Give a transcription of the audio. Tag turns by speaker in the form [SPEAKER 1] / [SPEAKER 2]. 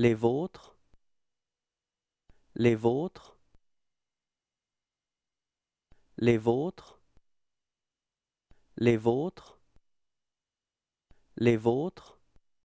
[SPEAKER 1] les vôtres, les vôtres, les vôtres, les vôtres, les vôtres,